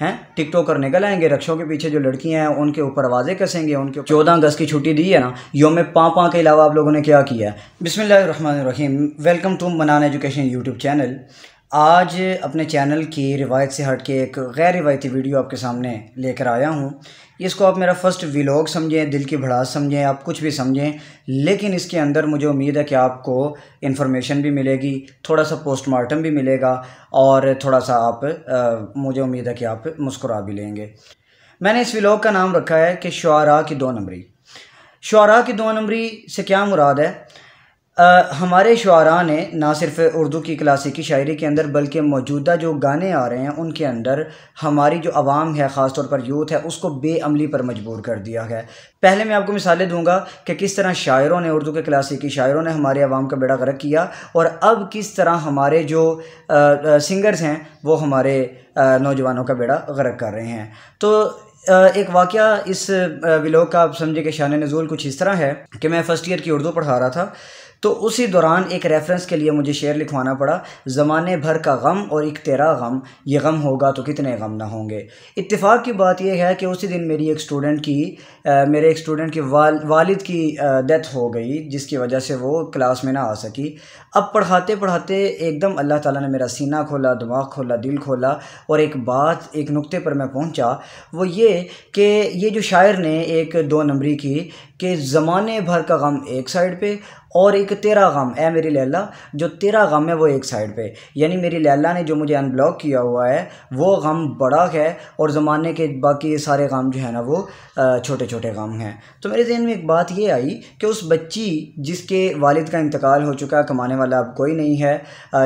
हैं टिकटॉकर निकल आएंगे रक्षों के पीछे जो लड़कियां हैं उनके ऊपर आवाज़ें कसेंगे उनके चौदह अगस्त की छुट्टी दी है ना योम पाँ पाँ के अलावा आप लोगों ने क्या किया है Rahim welcome to Manan education YouTube channel आज अपने चैनल की रिवायत से हट के एक गैर रिवायती वीडियो आपके सामने लेकर आया हूँ इसको आप मेरा फर्स्ट व्लॉग समझें दिल की भड़ास समझें आप कुछ भी समझें लेकिन इसके अंदर मुझे उम्मीद है कि आपको इन्फॉर्मेशन भी मिलेगी थोड़ा सा पोस्टमार्टम भी मिलेगा और थोड़ा सा आप आ, मुझे उम्मीद है कि आप मुस्कुरा भी लेंगे मैंने इस व्लॉग का नाम रखा है कि शुरा की दो नंबरी शुरा की दो नंबरी से क्या मुराद है आ, हमारे शुरा ने ना सिर्फ उर्दू की क्लासिकी शायरी के अंदर बल्कि मौजूदा जो गाने आ रहे हैं उनके अंदर हमारी जो आवाम है ख़ास तौर पर यूथ है उसको बेअमली पर मजबूर कर दिया है पहले मैं आपको मिसालें दूंगा कि किस तरह शायरों ने उर्दू के क्लासिकी शायरों ने हमारे आवाम का बेड़ा गर्क किया और अब किस तरह हमारे जो आ, आ, सिंगर्स हैं वो हमारे नौजवानों का बेड़ा गर्क कर रहे हैं तो एक वाक़ इस विलोक का आप समझे कि शान नज़ुल कुछ इस तरह है कि मैं फ़र्स्ट ईयर की उर्दू पढ़ा रहा था तो उसी दौरान एक रेफरेंस के लिए मुझे शेर लिखवाना पड़ा ज़माने भर का गम और एक तेरा गम ये गम होगा तो कितने गम ना होंगे इत्तेफाक की बात यह है कि उसी दिन मेरी एक स्टूडेंट की आ, मेरे एक स्टूडेंट के वाल वालिद की डेथ हो गई जिसकी वजह से वो क्लास में ना आ सकी अब पढ़ाते पढ़ाते एकदम अल्लाह ताला ने मेरा सीना खोला दिमाग खोला दिल खोला और एक बात एक नुक्ते पर मैं पहुँचा वो ये कि ये जो शायर ने एक दो नंबरी की कि ज़माने भर का गम एक साइड पे और एक तेरा गम ए मेरी लैला जो तेरा गम है वो एक साइड पे यानी मेरी लैला ने जो मुझे अनब्लॉक किया हुआ है वो गम बड़ा है और ज़माने के बाकी सारे गम जो है ना वो छोटे छोटे गम हैं तो मेरे जहन में एक बात ये आई कि उस बच्ची जिसके वालिद का इंतकाल हो चुका है कमाने वाला अब कोई नहीं है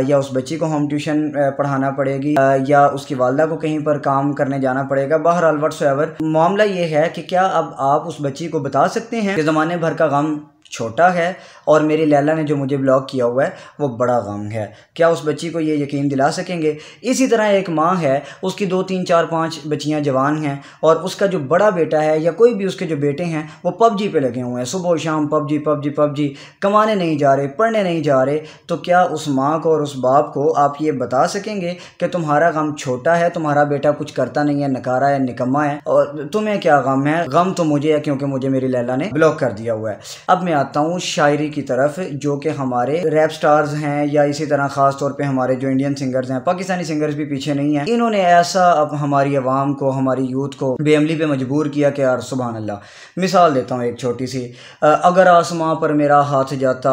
या उस बच्ची को होम ट्यूशन पढ़ाना पड़ेगी या उसकी वालदा को कहीं पर काम करने जाना पड़ेगा आल वट्स एवर मामला ये है कि क्या अब आप उस बच्ची को बता सकते हैं कि ज़माने भर का गम छोटा है और मेरी लैला ने जो मुझे ब्लॉक किया हुआ है वो बड़ा गम है क्या उस बच्ची को ये यकीन दिला सकेंगे इसी तरह एक माँ है उसकी दो तीन चार पाँच बच्चियाँ जवान हैं और उसका जो बड़ा बेटा है या कोई भी उसके जो बेटे हैं वो पबजी पर लगे हुए हैं सुबह शाम पबजी पबजी पबजी कमाने नहीं जा रहे पढ़ने नहीं जा रहे तो क्या उस माँ को और उस बाप को आप ये बता सकेंगे कि तुम्हारा गम छोटा है तुम्हारा बेटा कुछ करता नहीं है नकारा है निकम्मा है और तुम्हें क्या गम है गम तो मुझे है क्योंकि मुझे मेरी लैला ने ब्लॉक कर दिया हुआ है अब मैं आता हूँ शायरी की तरफ जो कि हमारे रैप स्टार्स हैं या इसी तरह ख़ास तौर पर हमारे जो इंडियन सिंगर्स हैं पाकिस्तानी सिंगर्स भी पीछे नहीं हैं इन्होंने ऐसा अब हमारी आवाम को हमारी यूथ को बेअमली पर मजबूर किया कि यार सुबह अल्लाह मिसाल देता हूँ एक छोटी सी अगर आसमां पर मेरा हाथ जाता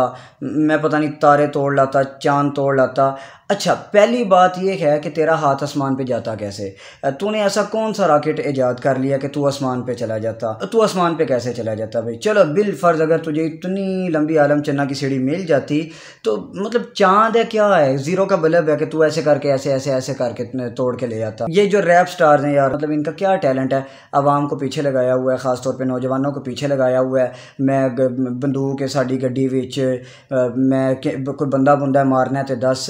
मैं पता नहीं तारे तोड़ लाता चांद तोड़ लाता अच्छा पहली बात यह है कि तेरा हाथ आसमान पे जाता कैसे तूने ऐसा कौन सा रॉकेट ईजाद कर लिया कि तू आसमान पे चला जाता तू आसमान पे कैसे चला जाता भाई चलो बिल फर्ज अगर तुझे इतनी लंबी आलम चन्ना की सीढ़ी मिल जाती तो मतलब चांद है क्या है जीरो का बल्ब है कि तू ऐसे करके ऐसे ऐसे ऐसे करके तोड़ के ले जाता ये जो रैप स्टार हैं यार मतलब इनका क्या टैलेंट है आवाम को पीछे लगाया हुआ है खासतौर पर नौजवानों को पीछे लगाया हुआ है मैं बंदूक है साड़ी गड्डी मैं कोई बंदा बुंदा मारना है तो दस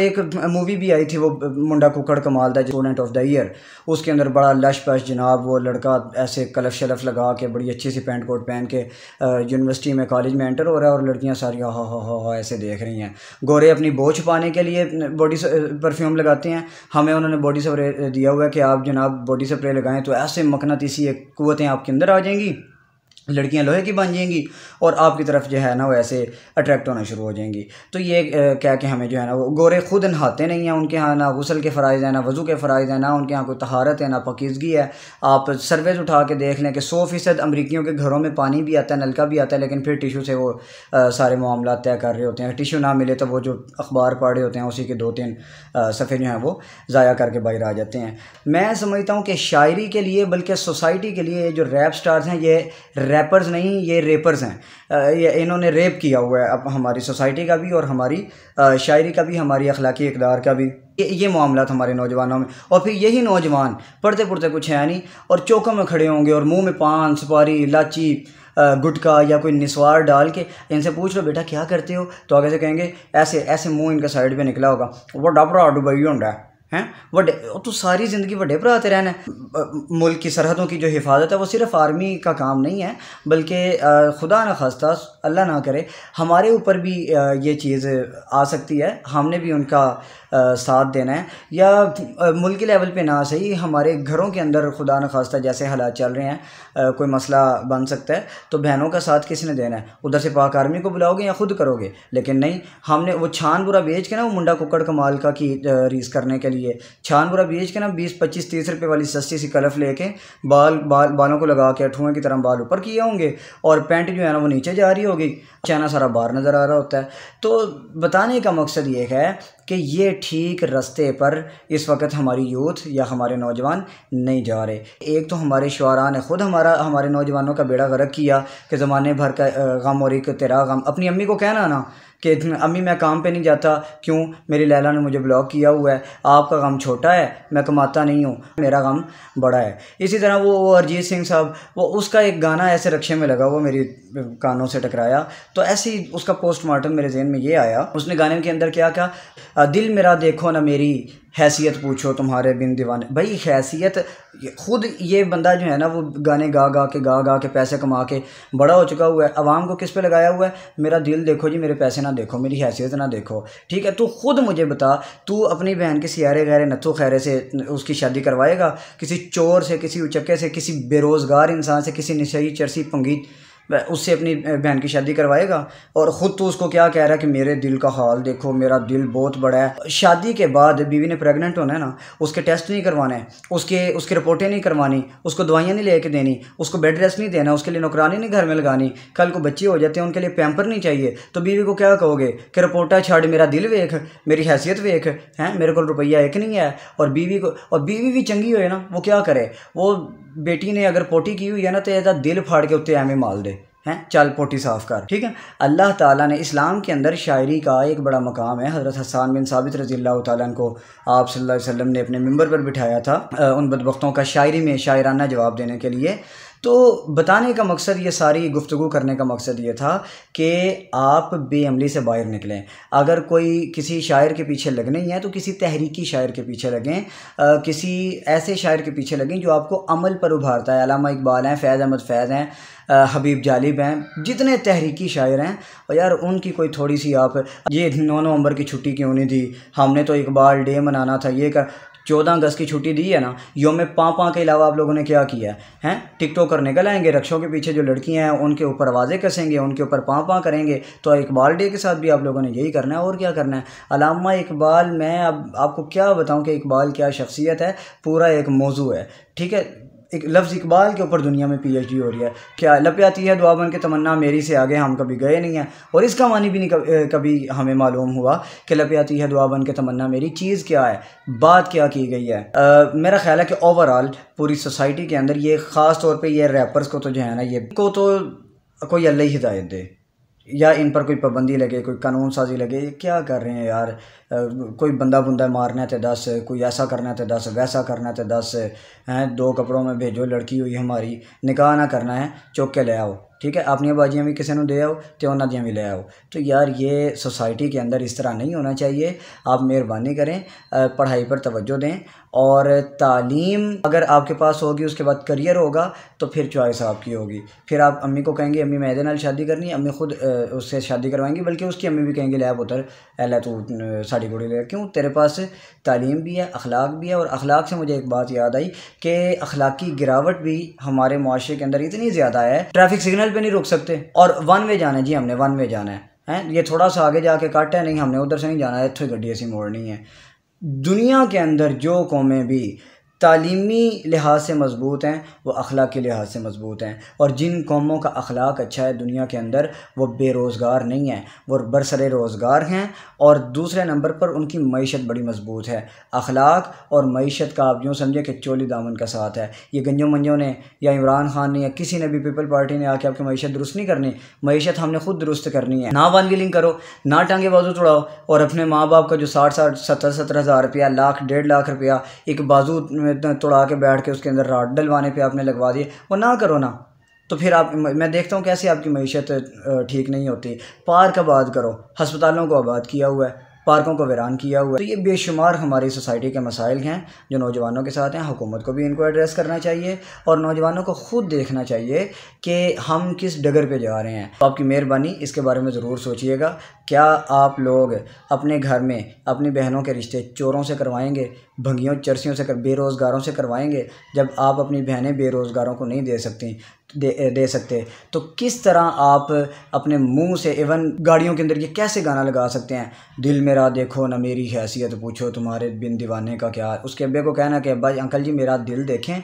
एक मूवी भी आई थी वो मुंडा कुकड़ कमाल था स्टूडेंट ऑफ द ईयर उसके अंदर बड़ा लश पश जनाब वो लड़का ऐसे कलफ शलफ लगा के बड़ी अच्छी सी पैंट कोट पहन के यूनिवर्सिटी में कॉलेज में एंटर हो रहा है और लड़कियाँ सारी हा हा हा हा ऐसे देख रही हैं गोरे अपनी बोझ पाने के लिए बॉडी परफ्यूम लगाते हैं हमें उन्होंने बॉडी स्प्रे दिया हुआ है कि आप जनाब बॉडी स्प्रे लगाएं तो ऐसे मकनातीसी एक कुतें आपके अंदर आ जाएंगी लड़कियां लोहे की बन जाएंगी और आपकी तरफ जो है ना वो ऐसे अट्रैक्ट होना शुरू हो जाएंगी तो ये क्या कि हमें जो है ना वो गोरे खुद नहाते नहीं हैं उनके यहाँ ना गसल के फ़राइज़ हैं ना वज़ू के फ़रज़ हैं ना उनके यहाँ कोई तहारत है ना पकीज़गी है आप सर्वेज उठा के देख लें कि सौ फ़ीसद अमरीकियों के घरों में पानी भी आता है नलका भी आता है लेकिन फिर टिशू से वो आ, सारे मामला तय कर रहे होते हैं टिशू ना मिले तो वो जो अखबार रहे होते हैं उसी के दो तीन सफ़े जो हैं वो ज़ाया करके बाहर आ जाते हैं मैं समझता हूँ कि शायरी के लिए बल्कि सोसाइटी के लिए जो रैप स्टार्स हैं ये रैप रैपर्स नहीं ये रेपर्स हैं इन्होंने रेप किया हुआ है अब हमारी सोसाइटी का भी और हमारी शायरी का भी हमारी अखलाकी इकदार का भी ये ये मामला हमारे नौजवानों में और फिर यही नौजवान पढ़ते पढ़ते कुछ है नहीं और चौकों में खड़े होंगे और मुंह में पान सुपारी इलाची गुटका या कोई निस्वार डाल के इनसे पूछ लो बेटा क्या करते हो तो आगे से कहेंगे ऐसे ऐसे मुंह इनका साइड पे निकला होगा वो डबरा डुबई होंडा है हैं वे तो सारी ज़िंदगी वे भरा ते रहना मुल्क की सरहदों की जो हिफाजत है वो सिर्फ आर्मी का काम नहीं है बल्कि खुदा ना खास्ता अल्लाह ना करे हमारे ऊपर भी ये चीज़ आ सकती है हमने भी उनका साथ देना है या मुल्क लेवल पे ना सही हमारे घरों के अंदर खुदा न खास्ता जैसे हालात चल रहे हैं कोई मसला बन सकता है तो बहनों का साथ किसने देना है उधर से पाक आर्मी को बुलाओगे या खुद करोगे लेकिन नहीं हमने वो छान बुरा बेच के ना वो मुंडा कुकड़ कमाल का की रीस करने के लिए रही है छानपुरा बेच के ना बीस पच्चीस तीस रुपये वाली सस्ती सी कलफ लेके बाल बाल बालों को लगा के अठुए की तरह बाल ऊपर किए होंगे और पैंट जो है ना वो नीचे जा रही होगी चाइना सारा बाहर नज़र आ रहा होता है तो बताने का मकसद ये है कि ये ठीक रास्ते पर इस वक्त हमारी यूथ या हमारे नौजवान नहीं जा रहे एक तो हमारे शुरा ने ख़ुद हमारा हमारे नौजवानों का बेड़ा गर्क किया कि ज़माने भर का गम और एक तेरा गम अपनी अम्मी को कहना ना कि अम्मी मैं काम पे नहीं जाता क्यों मेरी लैला ने मुझे ब्लॉक किया हुआ है आपका गम छोटा है मैं कमाता नहीं हूँ मेरा गम बड़ा है इसी तरह वो अरिजीत सिंह साहब वो उसका एक गाना ऐसे रक्षे में लगा वो मेरी कानों से टकराया तो ऐसे ही उसका पोस्टमार्टम मेरे जहन में ये आया उसने गाने के अंदर क्या कहा दिल मेरा देखो ना मेरी हैसियत पूछो तुम्हारे बिन दीवाने भाई हैसियत ख़ुद ये बंदा जो है ना वो गाने गा गा के गा गा के पैसे कमा के बड़ा हो चुका हुआ है आवाम को किस पे लगाया हुआ है मेरा दिल देखो जी मेरे पैसे ना देखो मेरी हैसियत ना देखो ठीक है तू खुद मुझे बता तू अपनी बहन के सियारे गहरे नथो खैरे से उसकी शादी करवाएगा किसी चोर से किसी उचके से किसी बेरोज़गार इंसान से किसी नशई चरसी पंगीत उससे अपनी बहन की शादी करवाएगा और ख़ुद तो उसको क्या कह रहा है कि मेरे दिल का हाल देखो मेरा दिल बहुत बड़ा है शादी के बाद बीवी ने प्रेग्नेंट होना है ना उसके टेस्ट नहीं करवाने उसके उसकी रिपोर्टें नहीं करवानी उसको दवाइयाँ नहीं लेके देनी उसको बेड रेस्ट नहीं देना उसके लिए नौकरानी नहीं घर में लगानी कल को बच्चे हो जाते हैं उनके लिए पैम्पर नहीं चाहिए तो बीवी को क्या कहोगे कि रिपोर्टा छाड़ मेरा दिल वेख मेरी हैसियत वेख हैं मेरे को रुपया एक नहीं है और बीवी को और बीवी भी चंगी हो ना वो क्या करे वो बेटी ने अगर पोटी की हुई है ना तो ऐसा दिल फाड़ के उत्ते एवें माल दे हैं चल पोटी साफ कर ठीक है अल्लाह ताला ने इस्लाम के अंदर शायरी का एक बड़ा मकाम है हज़रत हसान बिन साबित रजी अल्लाह को आप सल्लल्लाहु अलैहि वसल्लम ने अपने मंबर पर बिठाया था उन बदबख्तों का शायरी में शायराना जवाब देने के लिए तो बताने का मकसद ये सारी गुफ्तु करने का मकसद ये था कि आप बेअमली से बाहर निकलें अगर कोई किसी शायर के पीछे लगने ही है तो किसी तहरीकी शायर के पीछे लगें आ, किसी ऐसे शायर के पीछे लगें जो आपको अमल पर उभारता है अलामा इकबाल हैं फैज़ अहमद फैज़ हैं हबीब जालिब हैं जितने तहरीकी शायर हैं और यार उनकी कोई थोड़ी सी आप ये नौ नवंबर की छुट्टी क्यों नहीं दी हमने तो इकबाल डे मनाना था ये कर चौदह अगस्त की छुट्टी दी है ना योम पाँ पाँ के अलावा आप लोगों ने क्या किया है करने का आएंगे रक्षों के पीछे जो लड़कियाँ हैं उनके ऊपर आवाज़ें कसेंगे उनके ऊपर पाँ पाँ करेंगे तो इकबाल डे के साथ भी आप लोगों ने यही करना है और क्या करना है अलामा इकबाल मैं अब आपको क्या बताऊँ कि इकबाल क्या शख्सियत है पूरा एक मौजू है ठीक है एक लफ्ज़ इकबाल के ऊपर दुनिया में पीएचडी हो रही है क्या लप आती है दुआ बन के तमन्ना मेरी से आगे हम कभी गए नहीं हैं और इसका मानी भी नहीं कभी हमें मालूम हुआ कि लप आती है दुआ बन के तमन्ना मेरी चीज़ क्या है बात क्या की गई है आ, मेरा ख्याल है कि ओवरऑल पूरी सोसाइटी के अंदर ये ख़ास तौर पर यह रैपर्स को तो जो है ना ये को तो कोई अल्लाह हिदायत दे या इन पर कोई पाबंदी लगे कोई कानून साजी लगे ये क्या कर रहे हैं यार कोई बंदा बुंदा मारना थे तो दस कोई ऐसा करना थे तो दस वैसा करना थे तो दस हैं दो कपड़ों में भेजो लड़की हुई हमारी निकाह ना करना है चौके ले आओ ठीक है अपनी बाजियाँ भी किसी ਨੂੰ ਦੇ ਆਓ ਤੇ ਉਹਨਾਂ ਦੀਆਂ ਵੀ तो यार ये सोसाइटी के अंदर इस तरह नहीं होना चाहिए आप मेहरबानी करें पढ़ाई पर तवज्जो दें और तालीम अगर आपके पास होगी उसके बाद करियर होगा तो फिर चॉइस आपकी होगी फिर आप अम्मी को कहेंगे अम्मी मैदे नाल शादी करनी है अम्मी खुद उससे शादी करवाएंगी बल्कि उसकी अम्मी भी कहेंगी लै पुत्र लै तू साड़ी कुड़ी ले क्यों तेरे पास तालीम भी है अखलाक भी है और अखलाक से मुझे एक बात याद आई कि अखलाकी गिरावट भी हमारे माशरे के अंदर इतनी ज़्यादा है ट्रैफिक सिग्नल चैनल पे नहीं रुक सकते और वन वे जाना है जी हमने वन वे जाना है हैं ये थोड़ा सा आगे जाके काट है नहीं हमने उधर से नहीं जाना है इतनी गड्डी ऐसी मोड़नी है दुनिया के अंदर जो कौमें भी तालीमी लिहाज से मजबूत हैं वो अखलाक के लिहाज से मजबूत हैं और जिन कौमों का अखलाक अच्छा है दुनिया के अंदर वो बेरोज़गार नहीं है वो बरसर रोज़गार हैं और दूसरे नंबर पर उनकी मीशत बड़ी मजबूत है अखलाक और मीशत का आप यूँ समझें कि चोली दामन का साथ है ये गंजो मंजों ने या इमरान खान ने या किसी ने भी पीपल पार्टी ने आके आपकी मीशत दुरुस्त नहीं करनी मीशत हमने खुद दुरुस्त करनी है ना वानगिलिंग करो ना टांगे बाजू तोड़ाओ और अपने माँ बाप का जो साठ साठ सत्तर सत्तर हज़ार रुपया लाख डेढ़ लाख रुपया एक बाजू में इतना तोड़ा के बैठ के उसके अंदर राड डलवाने पे आपने लगवा दिए वो ना करो ना तो फिर आप मैं देखता हूँ कैसे आपकी मीशत ठीक नहीं होती पार्क आबाद करो हस्पतालों को आबाद किया हुआ है पार्कों को वीरान किया हुआ है तो ये बेशुमार हमारी सोसाइटी के मसाइल हैं जो नौजवानों के साथ हैं हुकूमत को भी इनको एड्रेस करना चाहिए और नौजवानों को ख़ुद देखना चाहिए कि हम किस डगर पे जा रहे हैं तो आपकी मेहरबानी इसके बारे में ज़रूर सोचिएगा क्या आप लोग अपने घर में अपनी बहनों के रिश्ते चोरों से करवाएंगे भंगियों चर्सियों से कर बेरोज़गारों से करवाएंगे जब आप अपनी बहनें बेरोज़गारों को नहीं दे सकती दे दे सकते तो किस तरह आप अपने मुंह से इवन गाड़ियों के अंदर ये कैसे गाना लगा सकते हैं दिल मेरा देखो ना मेरी हैसियत पूछो तुम्हारे बिन दीवाने का क्या उसके अब्बे को कहना कि अब्बा अंकल जी मेरा दिल देखें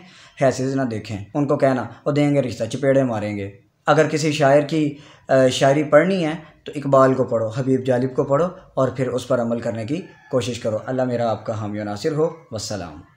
हैसियत ना देखें उनको कहना और देंगे रिश्ता चपेड़े मारेंगे अगर किसी शायर की शायरी पढ़नी है तो इकबाल को पढ़ो हबीब जालिब को पढ़ो और फिर उस पर अमल करने की कोशिश करो अल्लाह मेरा आपका हामी नासिर हो वसलम